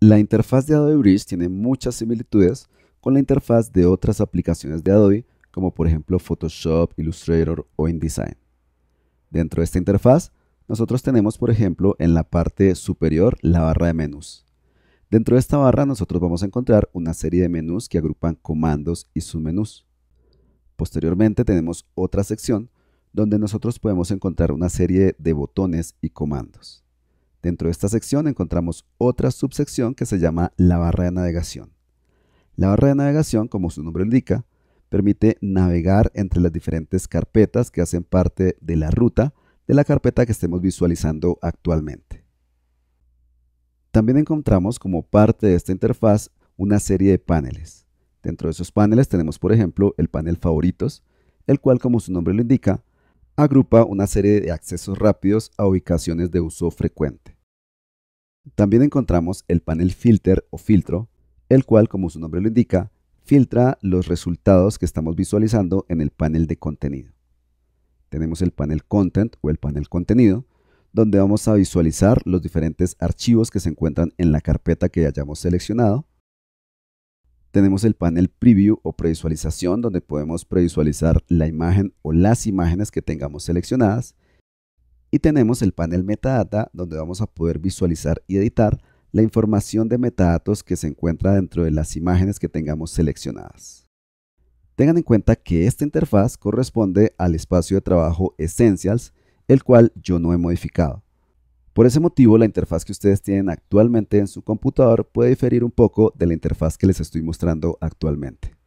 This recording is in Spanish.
La interfaz de Adobe Bridge tiene muchas similitudes con la interfaz de otras aplicaciones de Adobe, como por ejemplo Photoshop, Illustrator o InDesign. Dentro de esta interfaz, nosotros tenemos por ejemplo en la parte superior la barra de menús. Dentro de esta barra nosotros vamos a encontrar una serie de menús que agrupan comandos y submenús. Posteriormente tenemos otra sección donde nosotros podemos encontrar una serie de botones y comandos. Dentro de esta sección encontramos otra subsección que se llama la barra de navegación. La barra de navegación, como su nombre indica, permite navegar entre las diferentes carpetas que hacen parte de la ruta de la carpeta que estemos visualizando actualmente. También encontramos como parte de esta interfaz una serie de paneles. Dentro de esos paneles tenemos, por ejemplo, el panel favoritos, el cual, como su nombre lo indica, agrupa una serie de accesos rápidos a ubicaciones de uso frecuente. También encontramos el panel filter o filtro, el cual, como su nombre lo indica, filtra los resultados que estamos visualizando en el panel de contenido. Tenemos el panel content o el panel contenido, donde vamos a visualizar los diferentes archivos que se encuentran en la carpeta que hayamos seleccionado. Tenemos el panel preview o previsualización, donde podemos previsualizar la imagen o las imágenes que tengamos seleccionadas. Y tenemos el panel metadata donde vamos a poder visualizar y editar la información de metadatos que se encuentra dentro de las imágenes que tengamos seleccionadas. Tengan en cuenta que esta interfaz corresponde al espacio de trabajo Essentials, el cual yo no he modificado. Por ese motivo, la interfaz que ustedes tienen actualmente en su computador puede diferir un poco de la interfaz que les estoy mostrando actualmente.